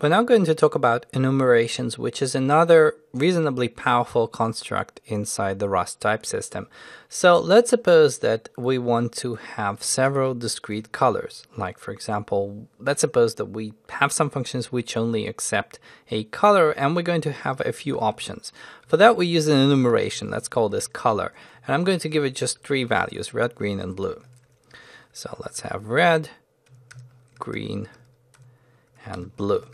We're now going to talk about enumerations, which is another reasonably powerful construct inside the Rust type system. So let's suppose that we want to have several discrete colors. Like for example, let's suppose that we have some functions which only accept a color and we're going to have a few options. For that we use an enumeration, let's call this color. And I'm going to give it just three values, red, green and blue. So let's have red, green and blue.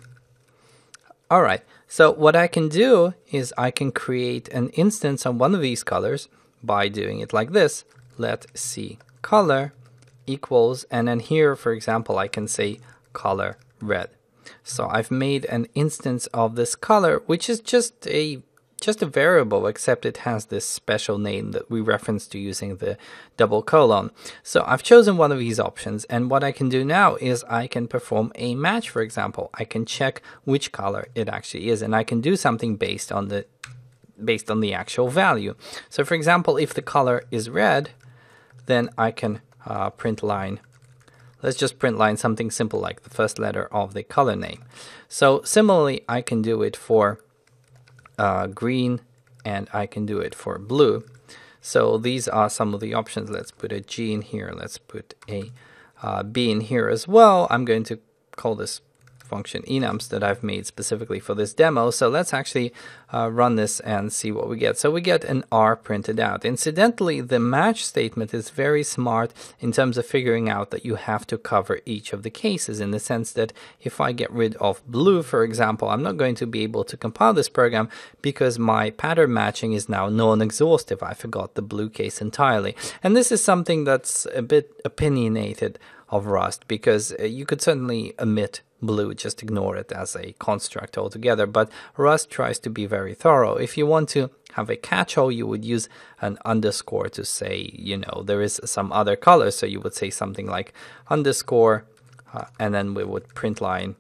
All right, so what I can do is I can create an instance on one of these colors by doing it like this. Let see color equals, and then here, for example, I can say color red. So I've made an instance of this color, which is just a just a variable, except it has this special name that we reference to using the double colon. So I've chosen one of these options, and what I can do now is I can perform a match, for example. I can check which color it actually is, and I can do something based on the based on the actual value. So for example, if the color is red, then I can uh, print line let's just print line something simple like the first letter of the color name. So similarly, I can do it for uh, green and I can do it for blue. So these are some of the options. Let's put a G in here. Let's put a uh, B in here as well. I'm going to call this function enums that I've made specifically for this demo. So let's actually uh, run this and see what we get. So we get an R printed out. Incidentally, the match statement is very smart in terms of figuring out that you have to cover each of the cases in the sense that if I get rid of blue, for example, I'm not going to be able to compile this program because my pattern matching is now non-exhaustive. I forgot the blue case entirely. And this is something that's a bit opinionated of Rust because uh, you could certainly omit blue, just ignore it as a construct altogether. But Rust tries to be very thorough. If you want to have a catch-all, you would use an underscore to say, you know, there is some other color. So you would say something like underscore, uh, and then we would print line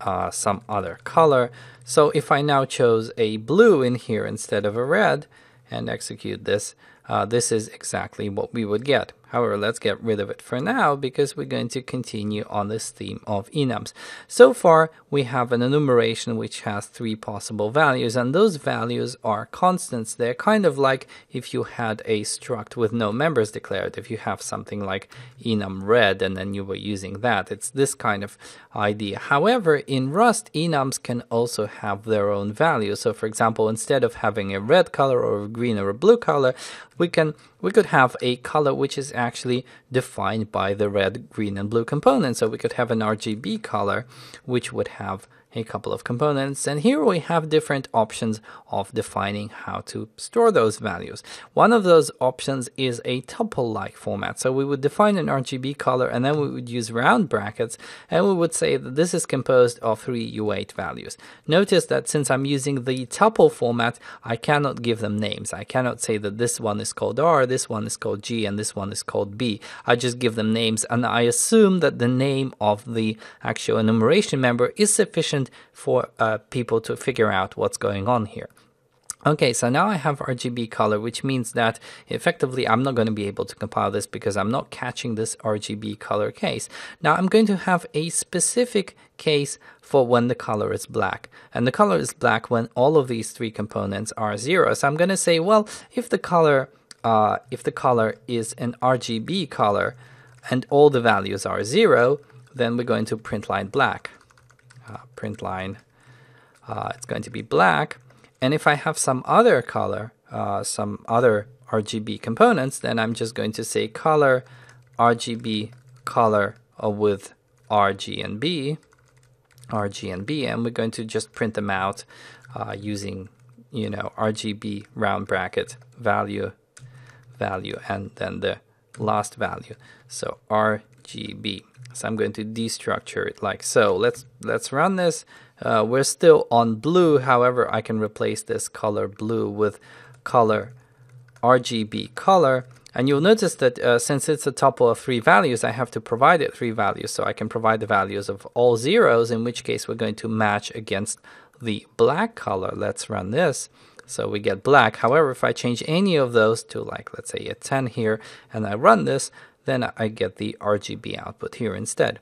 uh, some other color. So if I now chose a blue in here instead of a red and execute this, uh, this is exactly what we would get. However, let's get rid of it for now because we're going to continue on this theme of enums. So far, we have an enumeration which has three possible values, and those values are constants. They're kind of like if you had a struct with no members declared, if you have something like enum red and then you were using that. It's this kind of idea. However, in Rust, enums can also have their own value. So, for example, instead of having a red color or a green or a blue color, we can we could have a color which is actually defined by the red, green, and blue components. So we could have an RGB color, which would have a couple of components. And here we have different options of defining how to store those values. One of those options is a tuple-like format. So we would define an RGB color and then we would use round brackets and we would say that this is composed of three U8 values. Notice that since I'm using the tuple format, I cannot give them names. I cannot say that this one is called R, this one is called G, and this one is called B. I just give them names and I assume that the name of the actual enumeration member is sufficient important for uh, people to figure out what's going on here. Okay, so now I have RGB color, which means that effectively I'm not going to be able to compile this because I'm not catching this RGB color case. Now I'm going to have a specific case for when the color is black. And the color is black when all of these three components are zero. So I'm going to say, well, if the color, uh, if the color is an RGB color and all the values are zero, then we're going to print line black uh, print line. Uh, it's going to be black. And if I have some other color, uh, some other RGB components, then I'm just going to say color RGB color uh, with RG and B, and B, and we're going to just print them out uh, using, you know, RGB round bracket value, value, and then the last value. So R RGB. So I'm going to destructure it like so. Let's, let's run this. Uh, we're still on blue. However, I can replace this color blue with color RGB color. And you'll notice that uh, since it's a tuple of three values, I have to provide it three values. So I can provide the values of all zeros, in which case we're going to match against the black color. Let's run this. So we get black. However, if I change any of those to like, let's say a 10 here, and I run this, then I get the RGB output here instead.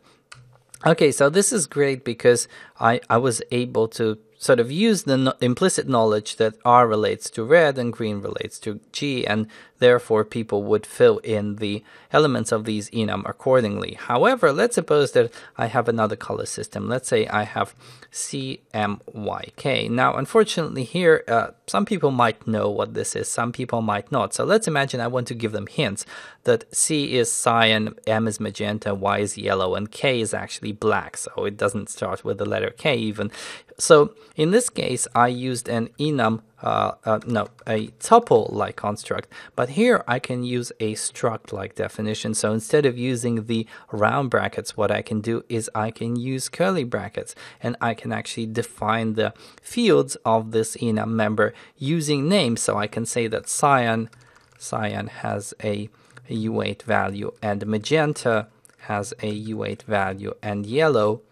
Okay, so this is great because I, I was able to sort of use the no- implicit knowledge that R relates to red and green relates to G, and therefore people would fill in the elements of these enum accordingly. However, let's suppose that I have another color system. Let's say I have CMYK. Now, unfortunately, here uh, some people might know what this is, some people might not. So let's imagine I want to give them hints that C is cyan, M is magenta, Y is yellow, and K is actually black. So it doesn't start with the letter K, even so in this case, I used an enum, uh, uh, no, a tuple-like construct, but here I can use a struct-like definition. So instead of using the round brackets, what I can do is I can use curly brackets, and I can actually define the fields of this enum member using names. So I can say that cyan, cyan has a U8 value, and magenta has a U8 value, and yellow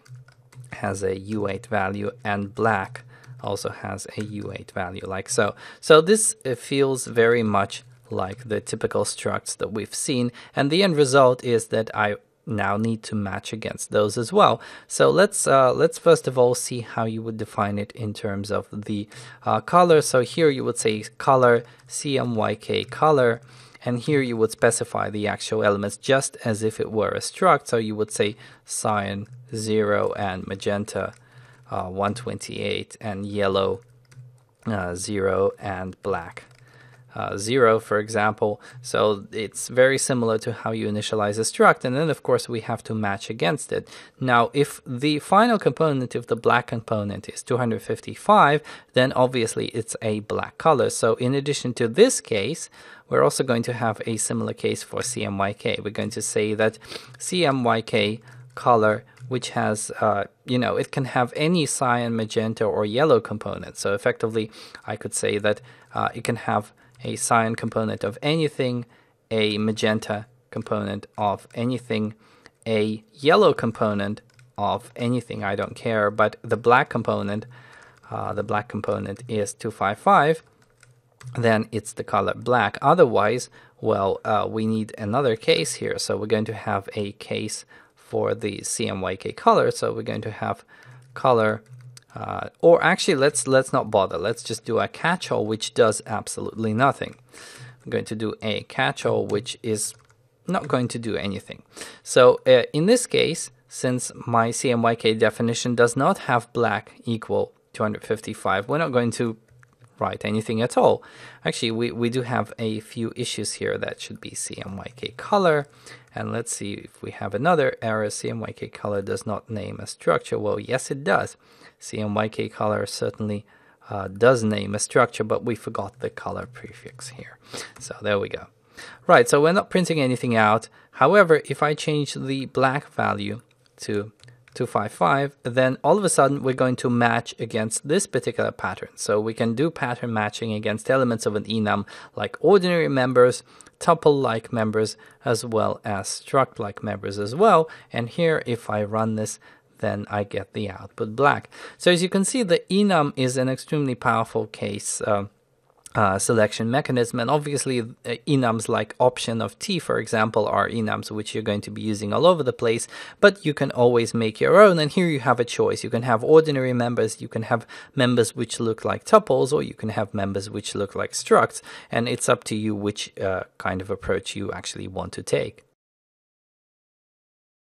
has a u8 value and black also has a u8 value like so. So this uh, feels very much like the typical structs that we've seen and the end result is that I now need to match against those as well. So let's uh, let's first of all see how you would define it in terms of the uh, color. So here you would say color CMYK color and here you would specify the actual elements just as if it were a struct. So you would say cyan 0 and magenta uh, 128 and yellow uh, 0 and black uh, zero, for example. So it's very similar to how you initialize a struct. And then, of course, we have to match against it. Now, if the final component of the black component is 255, then obviously it's a black color. So in addition to this case, we're also going to have a similar case for CMYK. We're going to say that CMYK color which has, uh, you know, it can have any cyan, magenta, or yellow component. So effectively, I could say that uh, it can have a cyan component of anything, a magenta component of anything, a yellow component of anything, I don't care, but the black component, uh, the black component is 255, then it's the color black. Otherwise, well, uh, we need another case here. So we're going to have a case for the CMYK color. So we're going to have color uh, or actually, let's let's not bother. Let's just do a catch-all, which does absolutely nothing. I'm going to do a catch-all, which is not going to do anything. So uh, in this case, since my CMYK definition does not have black equal 255, we're not going to write anything at all. Actually, we, we do have a few issues here that should be CMYK color. And let's see if we have another error. CMYK color does not name a structure. Well, yes, it does. CMYK color certainly uh, does name a structure, but we forgot the color prefix here. So there we go. Right, so we're not printing anything out. However, if I change the black value to 255, then all of a sudden we're going to match against this particular pattern. So we can do pattern matching against elements of an enum like ordinary members, tuple-like members, as well as struct-like members as well. And here, if I run this, then I get the output black. So as you can see, the enum is an extremely powerful case uh, uh, selection mechanism. And obviously, uh, enums like option of t, for example, are enums which you're going to be using all over the place, but you can always make your own. And here you have a choice. You can have ordinary members, you can have members which look like tuples, or you can have members which look like structs. And it's up to you which uh, kind of approach you actually want to take.